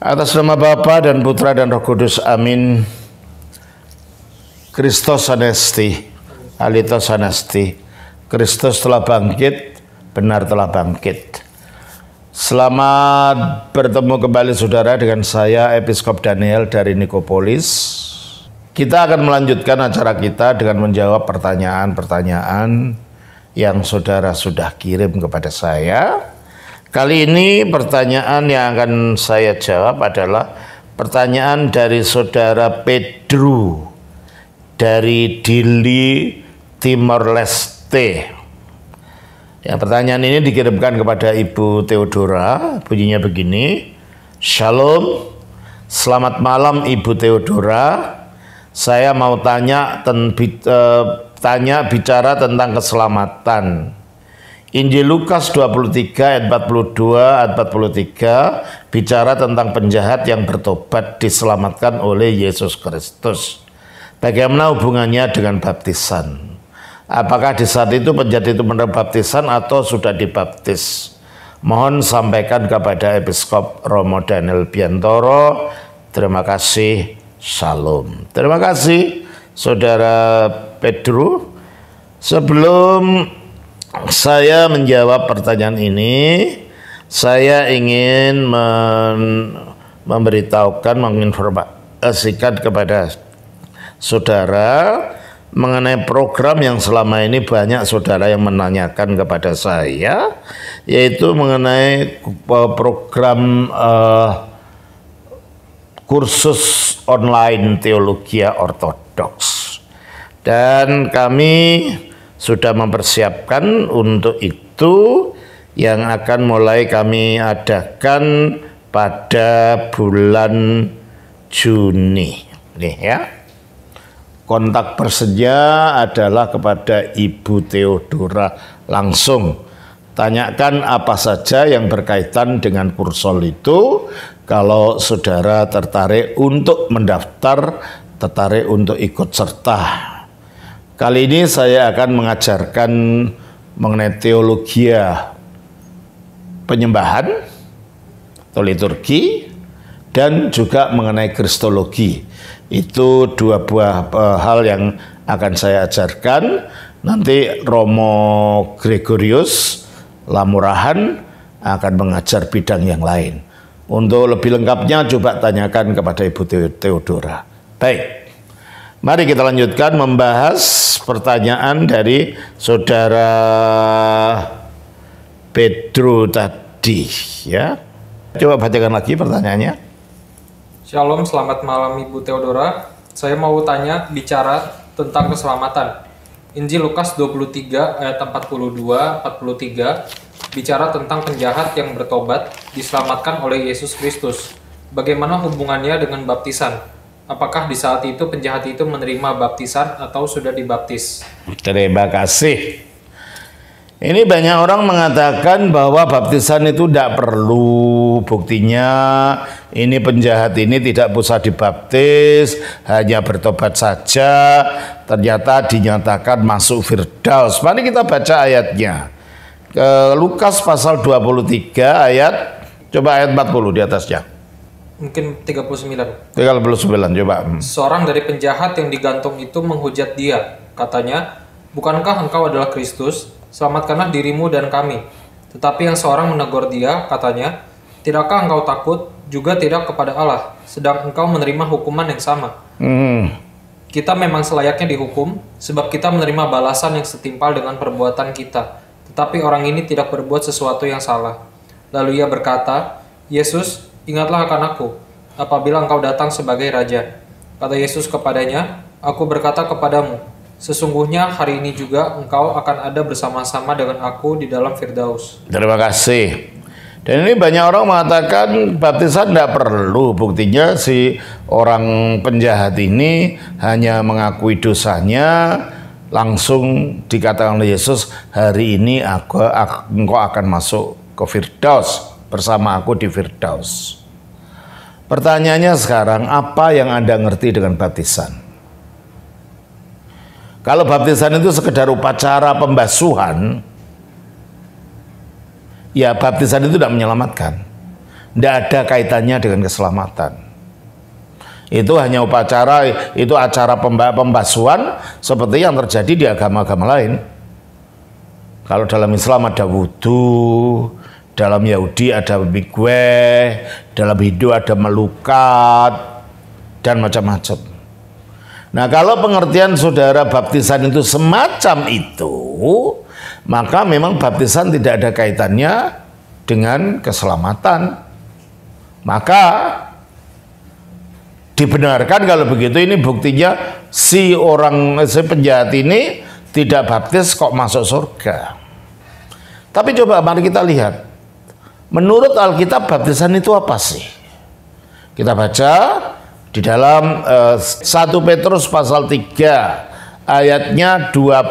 Atas nama Bapa dan Putra dan Roh Kudus, amin. Kristus Anesti, Alitos Anesti. Kristus telah bangkit, benar telah bangkit. Selamat bertemu kembali saudara dengan saya Episkop Daniel dari Nikopolis. Kita akan melanjutkan acara kita dengan menjawab pertanyaan-pertanyaan yang saudara sudah kirim kepada saya Kali ini pertanyaan yang akan saya jawab adalah pertanyaan dari saudara Pedro dari Dili Timor Leste. Ya, pertanyaan ini dikirimkan kepada Ibu Theodora, bunyinya begini. Shalom, selamat malam Ibu Theodora. Saya mau tanya eh, tanya bicara tentang keselamatan. Injil Lukas 23 ayat 42 ayat 43 bicara tentang penjahat yang bertobat diselamatkan oleh Yesus Kristus. Bagaimana hubungannya dengan baptisan? Apakah di saat itu penjahat itu menerima baptisan atau sudah dibaptis? Mohon sampaikan kepada Episkop Romo Daniel Biantoro. Terima kasih. Shalom. Terima kasih Saudara Pedro. Sebelum saya menjawab pertanyaan ini saya ingin men memberitahukan menginformasikan kepada saudara mengenai program yang selama ini banyak saudara yang menanyakan kepada saya yaitu mengenai program uh, kursus online teologia ortodoks dan kami sudah mempersiapkan untuk itu yang akan mulai kami adakan pada bulan Juni. Nih ya. Kontak bersedia adalah kepada Ibu Theodora langsung. Tanyakan apa saja yang berkaitan dengan kursol itu kalau saudara tertarik untuk mendaftar, tertarik untuk ikut serta Kali ini saya akan mengajarkan mengenai teologi penyembahan atau liturgi dan juga mengenai kristologi. Itu dua buah uh, hal yang akan saya ajarkan. Nanti Romo Gregorius Lamurahan akan mengajar bidang yang lain. Untuk lebih lengkapnya coba tanyakan kepada Ibu Theodora. Baik. Mari kita lanjutkan membahas pertanyaan dari saudara Pedro tadi ya. Coba bacakan lagi pertanyaannya. Shalom, selamat malam Ibu Theodora. Saya mau tanya bicara tentang keselamatan. Injil Lukas 23 ayat 42 43 bicara tentang penjahat yang bertobat diselamatkan oleh Yesus Kristus. Bagaimana hubungannya dengan baptisan? Apakah di saat itu penjahat itu menerima baptisan atau sudah dibaptis? Terima kasih. Ini banyak orang mengatakan bahwa baptisan itu tidak perlu. Buktinya ini penjahat ini tidak bisa dibaptis, hanya bertobat saja. Ternyata dinyatakan masuk Firdaus. Mari kita baca ayatnya. Ke Lukas pasal 23 ayat coba ayat 40 di atasnya mungkin 39. 39 coba. Hmm. Seorang dari penjahat yang digantung itu menghujat dia, katanya, "Bukankah engkau adalah Kristus? Selamatkanlah dirimu dan kami." Tetapi yang seorang menegur dia, katanya, "Tidakkah engkau takut juga tidak kepada Allah, sedang engkau menerima hukuman yang sama?" Hmm. Kita memang selayaknya dihukum sebab kita menerima balasan yang setimpal dengan perbuatan kita. Tetapi orang ini tidak berbuat sesuatu yang salah. Lalu ia berkata, "Yesus, Ingatlah akan aku, apabila engkau datang sebagai raja. Kata Yesus kepadanya, Aku berkata kepadamu, sesungguhnya hari ini juga engkau akan ada bersama-sama dengan aku di dalam Firdaus. Terima kasih. Dan ini banyak orang mengatakan baptisan tidak perlu. Buktinya si orang penjahat ini hanya mengakui dosanya, langsung dikatakan oleh Yesus, hari ini aku, aku engkau akan masuk ke Firdaus bersama aku di Firdaus. Pertanyaannya sekarang, apa yang Anda ngerti dengan baptisan? Kalau baptisan itu sekedar upacara pembasuhan, ya baptisan itu tidak menyelamatkan. Tidak ada kaitannya dengan keselamatan. Itu hanya upacara, itu acara pembasuhan seperti yang terjadi di agama-agama lain. Kalau dalam Islam ada wudhu, dalam Yahudi ada Bikwe, dalam Hindu ada Melukat, dan macam-macam. Nah kalau pengertian saudara baptisan itu semacam itu, maka memang baptisan tidak ada kaitannya dengan keselamatan. Maka dibenarkan kalau begitu ini buktinya si orang si penjahat ini tidak baptis kok masuk surga. Tapi coba mari kita lihat Menurut Alkitab baptisan itu apa sih? Kita baca di dalam eh, 1 Petrus pasal 3 ayatnya 21.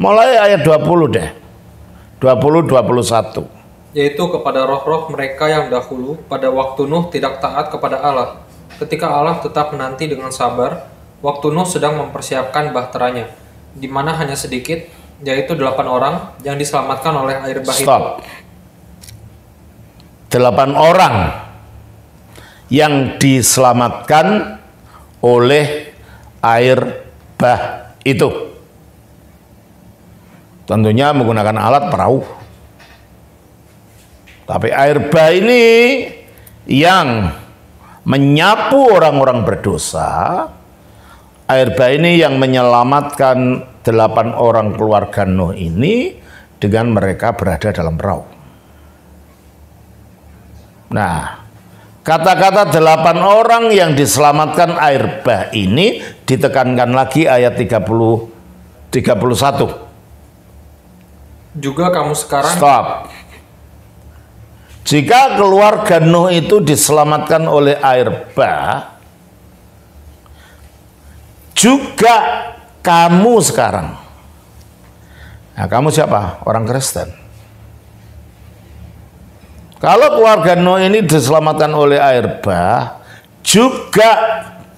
Mulai ayat 20 deh. 20 21 yaitu kepada roh-roh mereka yang dahulu pada waktu Nuh tidak taat kepada Allah. Ketika Allah tetap menanti dengan sabar, waktu Nuh sedang mempersiapkan bahteranya, di mana hanya sedikit, yaitu delapan orang yang diselamatkan oleh air bah itu delapan orang yang diselamatkan oleh air bah itu. Tentunya menggunakan alat perahu. Tapi air bah ini yang menyapu orang-orang berdosa. Air bah ini yang menyelamatkan delapan orang keluarga Nuh ini dengan mereka berada dalam perahu. Nah, kata-kata delapan orang yang diselamatkan air bah ini ditekankan lagi ayat 30 31. Juga kamu sekarang Stop. Jika keluarga Nuh itu diselamatkan oleh air bah, juga kamu sekarang. Nah, kamu siapa? Orang Kristen. Kalau keluarga No ini diselamatkan oleh air bah, juga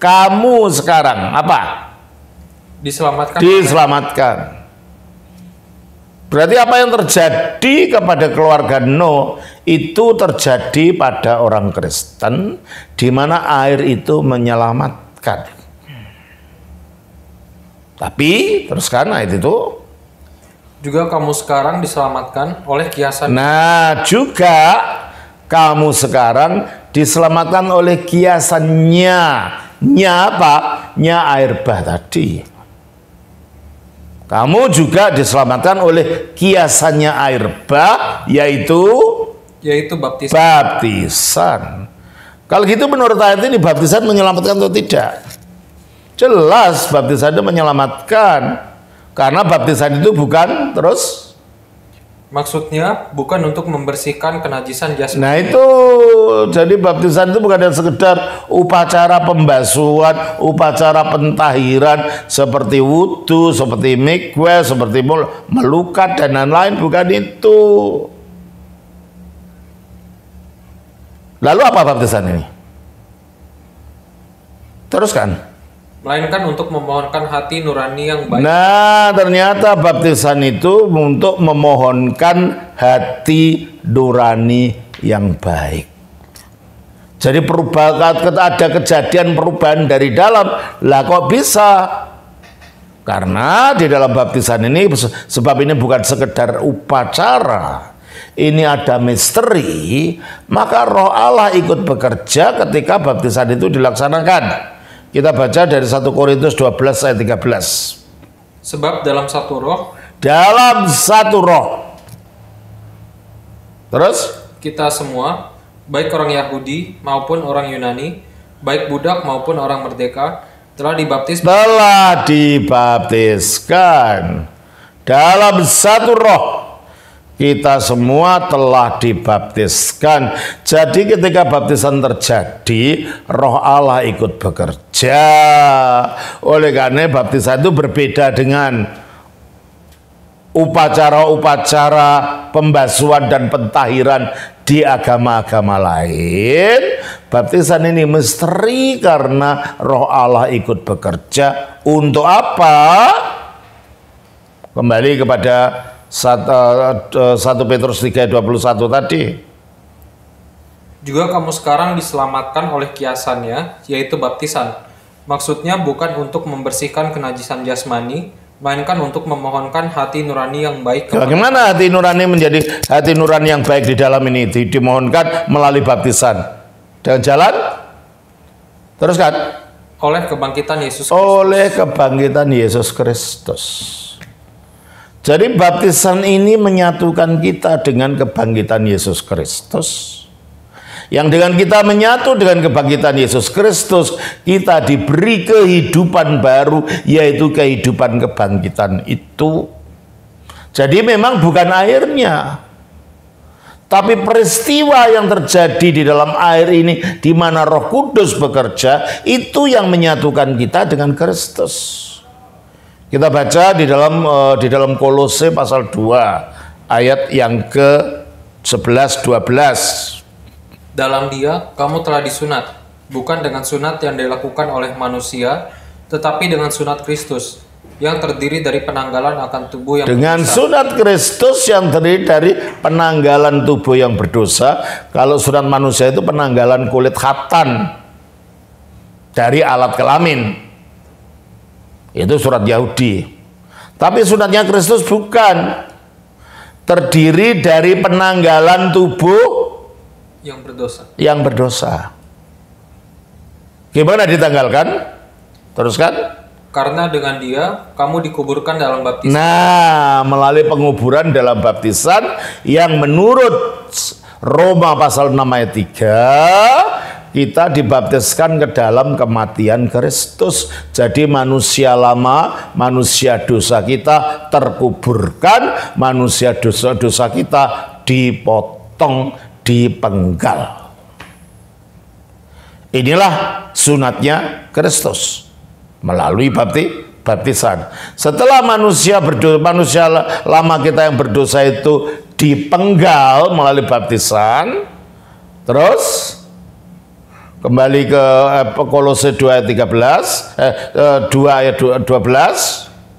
kamu sekarang apa? Diselamatkan. Diselamatkan. Berarti apa yang terjadi kepada keluarga No itu terjadi pada orang Kristen di mana air itu menyelamatkan. Tapi teruskan ayat itu juga kamu sekarang diselamatkan oleh kiasan. Nah, juga kamu sekarang diselamatkan oleh kiasannya. Nya apa? Nya air bah tadi. Kamu juga diselamatkan oleh kiasannya air bah, yaitu yaitu baptisan. Baptisan. Kalau gitu menurut ayat ini baptisan menyelamatkan atau tidak? Jelas baptisan itu menyelamatkan. Karena baptisan itu bukan terus Maksudnya bukan untuk membersihkan kenajisan jasmani. Nah itu jadi baptisan itu bukan hanya sekedar upacara pembasuhan, upacara pentahiran seperti wudhu, seperti mikwe, seperti melukat dan lain-lain bukan itu. Lalu apa baptisan ini? Teruskan melainkan untuk memohonkan hati nurani yang baik. Nah, ternyata baptisan itu untuk memohonkan hati nurani yang baik. Jadi perubahan ada kejadian perubahan dari dalam. Lah kok bisa? Karena di dalam baptisan ini sebab ini bukan sekedar upacara. Ini ada misteri, maka roh Allah ikut bekerja ketika baptisan itu dilaksanakan. Kita baca dari 1 Korintus 12 ayat 13. Sebab dalam satu roh dalam satu roh. Terus kita semua baik orang Yahudi maupun orang Yunani, baik budak maupun orang merdeka telah dibaptis telah dibaptiskan dalam satu roh kita semua telah dibaptiskan. Jadi ketika baptisan terjadi, roh Allah ikut bekerja. Oleh karena baptisan itu berbeda dengan upacara-upacara pembasuhan dan pentahiran di agama-agama lain. Baptisan ini misteri karena roh Allah ikut bekerja. Untuk apa? Kembali kepada 1 eh, eh, Petrus 3 ayat 21 tadi. Juga kamu sekarang diselamatkan oleh kiasannya, yaitu baptisan. Maksudnya bukan untuk membersihkan kenajisan jasmani, melainkan untuk memohonkan hati nurani yang baik. Bagaimana ya, hati nurani menjadi hati nurani yang baik di dalam ini? Di, dimohonkan melalui baptisan. Dengan jalan? Teruskan. Oleh kebangkitan Yesus Kristus. Oleh kebangkitan Yesus Kristus. Jadi baptisan ini menyatukan kita dengan kebangkitan Yesus Kristus. Yang dengan kita menyatu dengan kebangkitan Yesus Kristus, kita diberi kehidupan baru, yaitu kehidupan kebangkitan itu. Jadi memang bukan airnya, tapi peristiwa yang terjadi di dalam air ini, di mana Roh Kudus bekerja, itu yang menyatukan kita dengan Kristus. Kita baca di dalam uh, di dalam Kolose pasal 2 ayat yang ke 11 12. Dalam dia kamu telah disunat, bukan dengan sunat yang dilakukan oleh manusia, tetapi dengan sunat Kristus yang terdiri dari penanggalan akan tubuh yang dengan berdosa. sunat Kristus yang terdiri dari penanggalan tubuh yang berdosa kalau sunat manusia itu penanggalan kulit khatan dari alat kelamin itu surat Yahudi. Tapi suratnya Kristus bukan terdiri dari penanggalan tubuh yang berdosa. Yang berdosa. Gimana ditanggalkan? Teruskan. Karena dengan dia kamu dikuburkan dalam baptisan. Nah, melalui penguburan dalam baptisan yang menurut Roma pasal 6 ayat 3 kita dibaptiskan ke dalam kematian Kristus. Jadi manusia lama, manusia dosa kita terkuburkan, manusia dosa-dosa kita dipotong, dipenggal. Inilah sunatnya Kristus melalui bapti baptisan. Setelah manusia berdosa, manusia lama kita yang berdosa itu dipenggal melalui baptisan, terus Kembali ke eh, Kolose 2 ayat 13, eh, eh, 2 ayat 12.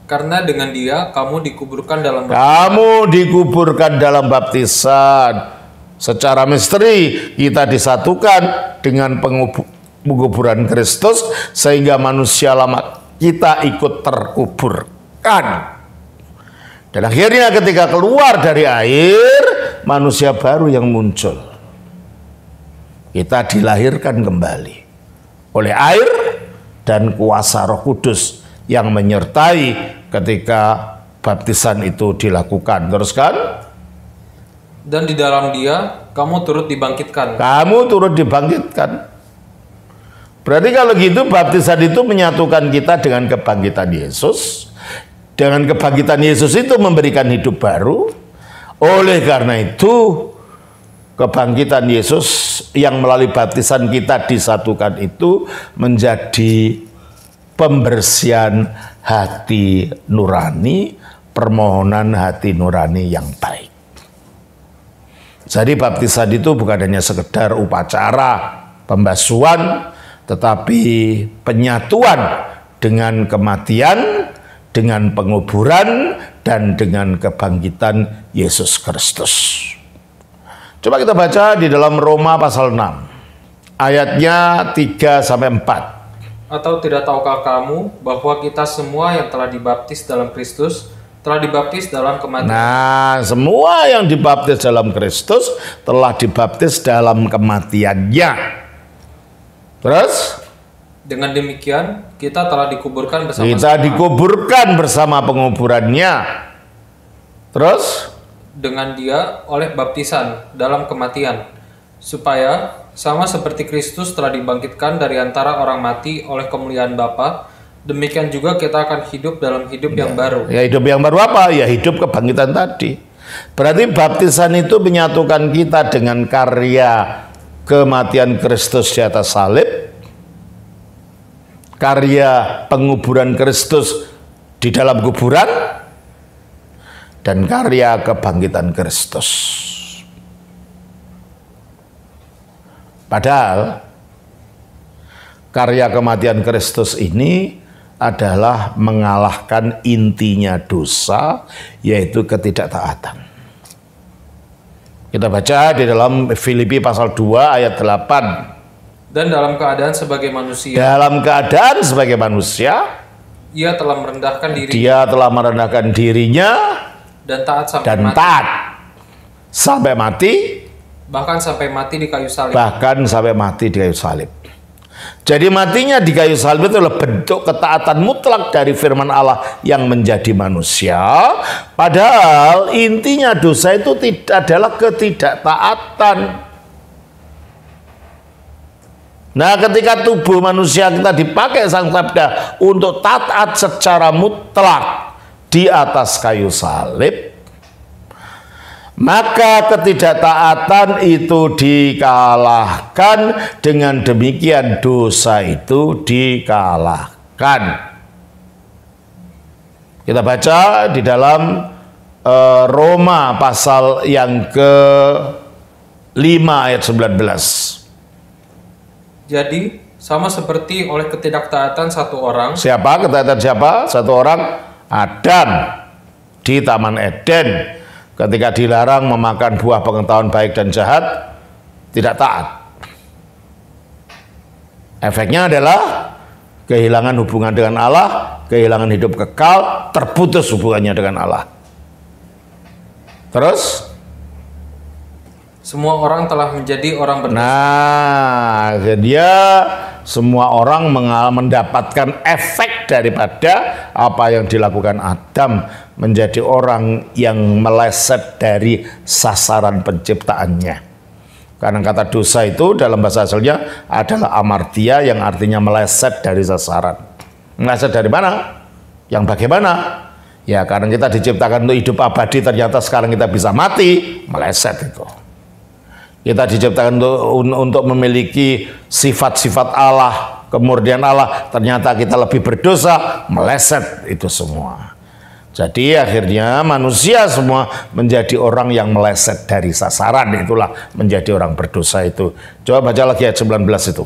Karena dengan dia kamu dikuburkan dalam baptisan. Kamu dikuburkan dalam baptisan. Secara misteri kita disatukan dengan penguburan Kristus sehingga manusia lama kita ikut terkuburkan. Dan akhirnya ketika keluar dari air, manusia baru yang muncul. Kita dilahirkan kembali oleh air dan kuasa Roh Kudus yang menyertai ketika baptisan itu dilakukan. Teruskan. Dan di dalam dia kamu turut dibangkitkan. Kamu turut dibangkitkan. Berarti kalau gitu baptisan itu menyatukan kita dengan kebangkitan Yesus. Dengan kebangkitan Yesus itu memberikan hidup baru. Oleh karena itu kebangkitan Yesus yang melalui baptisan kita disatukan itu menjadi pembersihan hati nurani, permohonan hati nurani yang baik. Jadi baptisan itu bukan hanya sekedar upacara pembasuhan, tetapi penyatuan dengan kematian, dengan penguburan, dan dengan kebangkitan Yesus Kristus. Coba kita baca di dalam Roma pasal 6 ayatnya 3 sampai 4. Atau tidak tahukah kamu bahwa kita semua yang telah dibaptis dalam Kristus telah dibaptis dalam kematian. Nah, semua yang dibaptis dalam Kristus telah dibaptis dalam kematiannya. Terus? Dengan demikian, kita telah dikuburkan bersama Kita dikuburkan bersama penguburannya. Terus? dengan dia oleh baptisan dalam kematian, supaya sama seperti Kristus telah dibangkitkan dari antara orang mati oleh kemuliaan Bapa, demikian juga kita akan hidup dalam hidup ya. yang baru. Ya hidup yang baru apa? Ya hidup kebangkitan tadi. Berarti baptisan itu menyatukan kita dengan karya kematian Kristus di atas salib, karya penguburan Kristus di dalam kuburan, dan karya kebangkitan Kristus. Padahal karya kematian Kristus ini adalah mengalahkan intinya dosa yaitu ketidaktaatan. Kita baca di dalam Filipi pasal 2 ayat 8. Dan dalam keadaan sebagai manusia. Dalam keadaan sebagai manusia. Ia telah merendahkan diri. Dia telah merendahkan dirinya dan taat sampai dan mati. taat sampai mati bahkan sampai mati di kayu salib bahkan sampai mati di kayu salib jadi matinya di kayu salib itu adalah bentuk ketaatan mutlak dari firman Allah yang menjadi manusia. Padahal intinya dosa itu tidak adalah ketidaktaatan. Nah ketika tubuh manusia kita dipakai sang sabda untuk taat secara mutlak di atas kayu salib, maka ketidaktaatan itu dikalahkan dengan demikian dosa itu dikalahkan. Kita baca di dalam uh, Roma pasal yang ke 5 ayat 19. Jadi sama seperti oleh ketidaktaatan satu orang. Siapa? Ketaatan siapa? Satu orang Adam di Taman Eden ketika dilarang memakan buah pengetahuan baik dan jahat tidak taat. Efeknya adalah kehilangan hubungan dengan Allah, kehilangan hidup kekal, terputus hubungannya dengan Allah. Terus semua orang telah menjadi orang benar. Nah, dia semua orang mendapatkan efek daripada apa yang dilakukan Adam menjadi orang yang meleset dari sasaran penciptaannya. Karena kata dosa itu dalam bahasa asalnya adalah amartia yang artinya meleset dari sasaran. Meleset dari mana? Yang bagaimana? Ya karena kita diciptakan untuk hidup abadi ternyata sekarang kita bisa mati, meleset itu. Kita ya diciptakan untuk, untuk memiliki sifat-sifat Allah, kemurnian Allah ternyata kita lebih berdosa, meleset itu semua. Jadi akhirnya manusia semua menjadi orang yang meleset dari sasaran itulah menjadi orang berdosa itu. Coba baca lagi ayat 19 itu.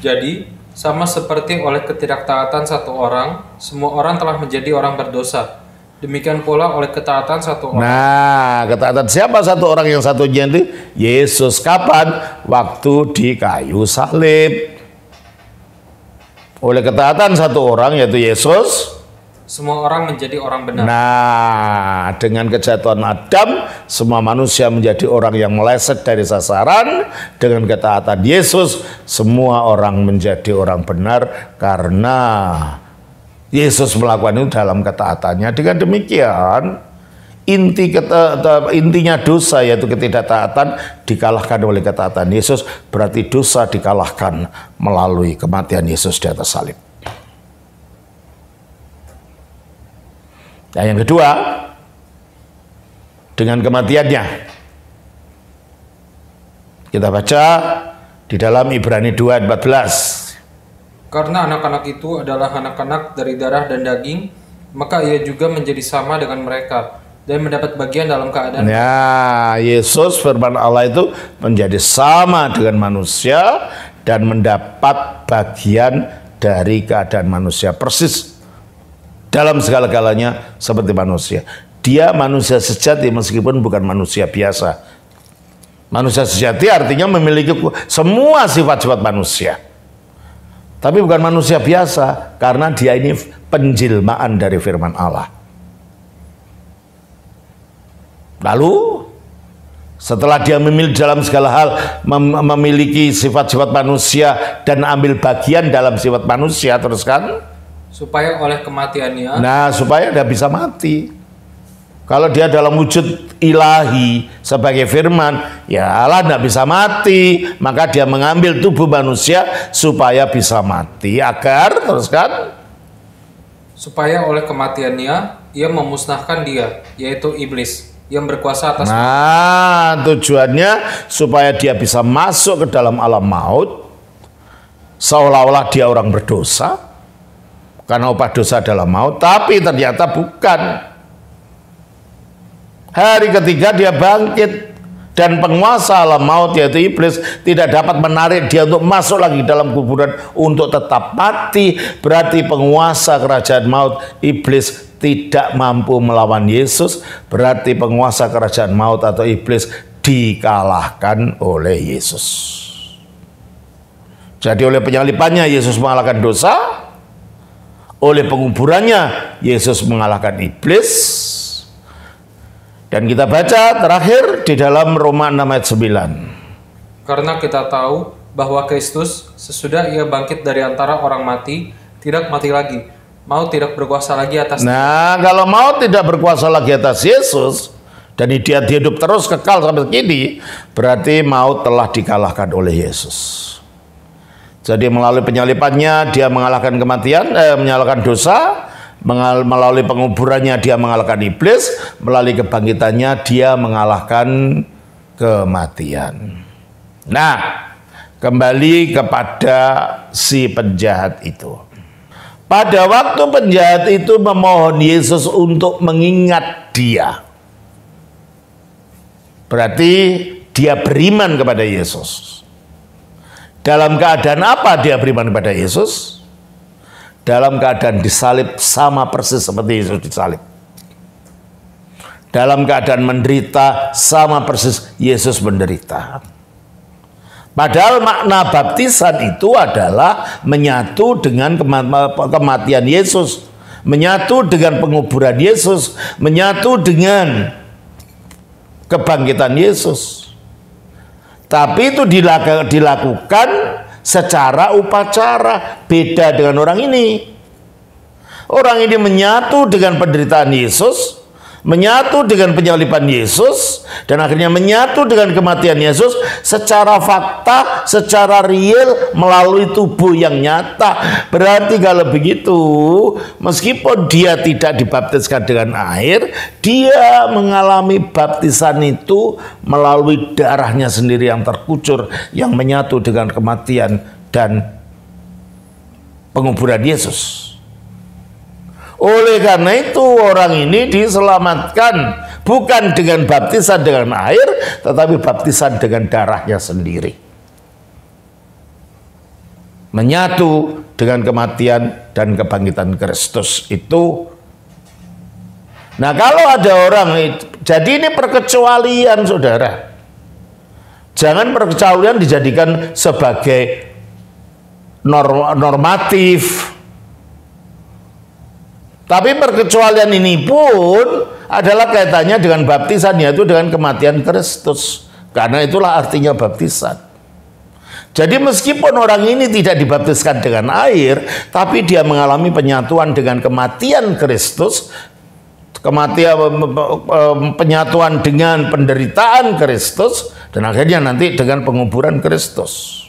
Jadi sama seperti oleh ketidaktaatan satu orang, semua orang telah menjadi orang berdosa Demikian pula oleh ketaatan satu orang. Nah, ketaatan siapa satu orang yang satu jenis? Yesus. Kapan? Waktu di kayu salib. Oleh ketaatan satu orang yaitu Yesus. Semua orang menjadi orang benar. Nah, dengan kejatuhan Adam, semua manusia menjadi orang yang meleset dari sasaran. Dengan ketaatan Yesus, semua orang menjadi orang benar karena Yesus melakukan itu dalam ketaatannya. Dengan demikian, inti keta, intinya dosa yaitu ketidaktaatan dikalahkan oleh ketaatan Yesus berarti dosa dikalahkan melalui kematian Yesus di atas salib. Nah, yang kedua dengan kematiannya kita baca di dalam Ibrani 2 ayat 14 karena anak-anak itu adalah anak-anak dari darah dan daging, maka ia juga menjadi sama dengan mereka dan mendapat bagian dalam keadaan. Ya, Yesus firman Allah itu menjadi sama dengan manusia dan mendapat bagian dari keadaan manusia persis dalam segala-galanya seperti manusia. Dia manusia sejati meskipun bukan manusia biasa. Manusia sejati artinya memiliki semua sifat-sifat manusia. Tapi bukan manusia biasa karena dia ini penjilmaan dari firman Allah. Lalu setelah dia memilih dalam segala hal mem memiliki sifat-sifat manusia dan ambil bagian dalam sifat manusia teruskan. supaya oleh kematiannya nah supaya dia bisa mati kalau dia dalam wujud ilahi sebagai firman, ya Allah tidak bisa mati, maka dia mengambil tubuh manusia supaya bisa mati. Agar teruskan supaya oleh kematiannya ia memusnahkan dia, yaitu iblis yang berkuasa atas Nah, tujuannya supaya dia bisa masuk ke dalam alam maut seolah-olah dia orang berdosa karena upah dosa adalah maut, tapi ternyata bukan. Hari ketiga dia bangkit dan penguasa alam maut yaitu iblis tidak dapat menarik dia untuk masuk lagi dalam kuburan untuk tetap mati berarti penguasa kerajaan maut iblis tidak mampu melawan Yesus berarti penguasa kerajaan maut atau iblis dikalahkan oleh Yesus jadi oleh penyalipannya Yesus mengalahkan dosa oleh penguburannya Yesus mengalahkan iblis dan kita baca terakhir di dalam Roma 6 ayat 9. Karena kita tahu bahwa Kristus sesudah ia bangkit dari antara orang mati, tidak mati lagi. Mau tidak berkuasa lagi atas Nah, kalau mau tidak berkuasa lagi atas Yesus, dan dia hidup terus kekal sampai kini, berarti mau telah dikalahkan oleh Yesus. Jadi melalui penyalipannya dia mengalahkan kematian, eh, menyalahkan dosa, melalui penguburannya dia mengalahkan iblis, melalui kebangkitannya dia mengalahkan kematian. Nah, kembali kepada si penjahat itu. Pada waktu penjahat itu memohon Yesus untuk mengingat dia. Berarti dia beriman kepada Yesus. Dalam keadaan apa dia beriman kepada Yesus? dalam keadaan disalib sama persis seperti Yesus disalib. Dalam keadaan menderita sama persis Yesus menderita. Padahal makna baptisan itu adalah menyatu dengan kematian Yesus, menyatu dengan penguburan Yesus, menyatu dengan kebangkitan Yesus. Tapi itu dilakukan secara upacara beda dengan orang ini. Orang ini menyatu dengan penderitaan Yesus menyatu dengan penyaliban Yesus dan akhirnya menyatu dengan kematian Yesus secara fakta, secara real melalui tubuh yang nyata. Berarti kalau begitu, meskipun dia tidak dibaptiskan dengan air, dia mengalami baptisan itu melalui darahnya sendiri yang terkucur yang menyatu dengan kematian dan penguburan Yesus. Oleh karena itu orang ini diselamatkan bukan dengan baptisan dengan air tetapi baptisan dengan darahnya sendiri. Menyatu dengan kematian dan kebangkitan Kristus itu Nah kalau ada orang jadi ini perkecualian saudara. Jangan perkecualian dijadikan sebagai norm, normatif tapi perkecualian ini pun adalah kaitannya dengan baptisan yaitu dengan kematian Kristus. Karena itulah artinya baptisan. Jadi meskipun orang ini tidak dibaptiskan dengan air, tapi dia mengalami penyatuan dengan kematian Kristus, kematian eh, eh, eh, penyatuan dengan penderitaan Kristus dan akhirnya nanti dengan penguburan Kristus.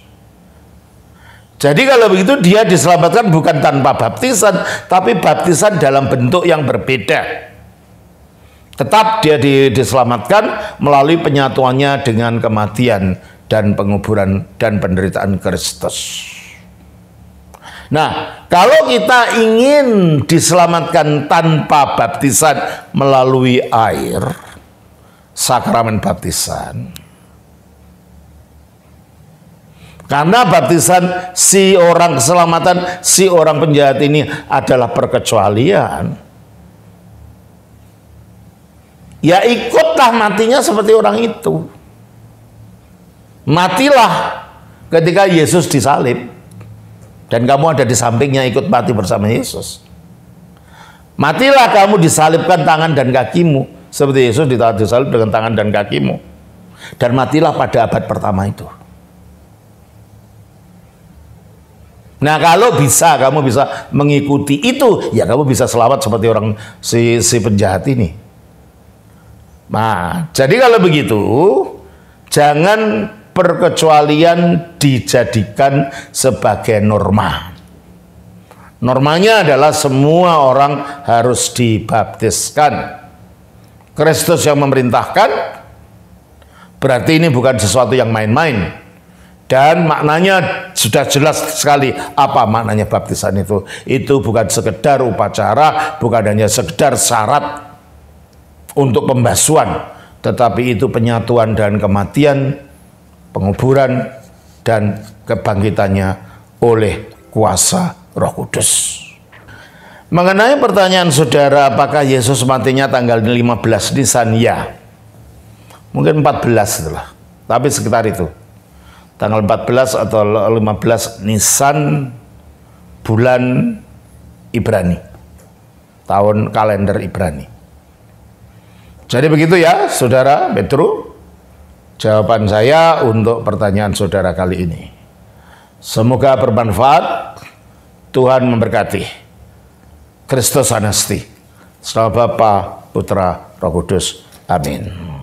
Jadi kalau begitu dia diselamatkan bukan tanpa baptisan, tapi baptisan dalam bentuk yang berbeda. Tetap dia diselamatkan melalui penyatuannya dengan kematian dan penguburan dan penderitaan Kristus. Nah, kalau kita ingin diselamatkan tanpa baptisan melalui air, sakramen baptisan, Karena baptisan si orang keselamatan, si orang penjahat ini adalah perkecualian. Ya ikutlah matinya seperti orang itu. Matilah ketika Yesus disalib. Dan kamu ada di sampingnya ikut mati bersama Yesus. Matilah kamu disalibkan tangan dan kakimu. Seperti Yesus disalib dengan tangan dan kakimu. Dan matilah pada abad pertama itu. Nah kalau bisa kamu bisa mengikuti itu, ya kamu bisa selamat seperti orang si, si penjahat ini. Nah, jadi kalau begitu, jangan perkecualian dijadikan sebagai norma. Normanya adalah semua orang harus dibaptiskan. Kristus yang memerintahkan, berarti ini bukan sesuatu yang main-main. Dan maknanya sudah jelas sekali apa maknanya baptisan itu. Itu bukan sekedar upacara, bukan hanya sekedar syarat untuk pembasuan, tetapi itu penyatuan dan kematian, penguburan dan kebangkitannya oleh kuasa Roh Kudus. Mengenai pertanyaan saudara, apakah Yesus matinya tanggal 15 Nisan? Ya. Mungkin 14 itulah. Tapi sekitar itu tanggal 14 atau 15 Nisan bulan Ibrani. Tahun kalender Ibrani. Jadi begitu ya, Saudara Petru. Jawaban saya untuk pertanyaan Saudara kali ini. Semoga bermanfaat. Tuhan memberkati. Kristus Anasti. Selamat Bapa, Putra, Roh Kudus. Amin.